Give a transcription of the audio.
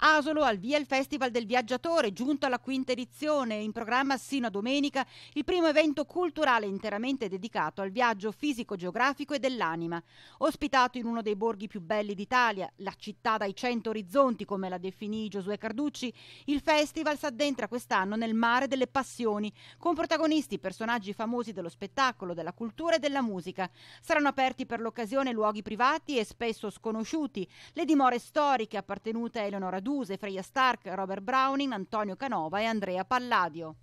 Asolo al via il Festival del Viaggiatore, giunto alla quinta edizione, in programma sino a domenica il primo evento culturale interamente dedicato al viaggio fisico-geografico e dell'anima. Ospitato in uno dei borghi più belli d'Italia, la città dai cento orizzonti, come la definì Giosuè Carducci, il festival s'addentra quest'anno nel mare delle passioni, con protagonisti personaggi famosi dello spettacolo, della cultura e della musica. Saranno aperti per l'occasione luoghi privati e spesso sconosciuti, le dimore storiche appartenute a Eleonora Carduse, Freya Stark, Robert Browning, Antonio Canova e Andrea Palladio.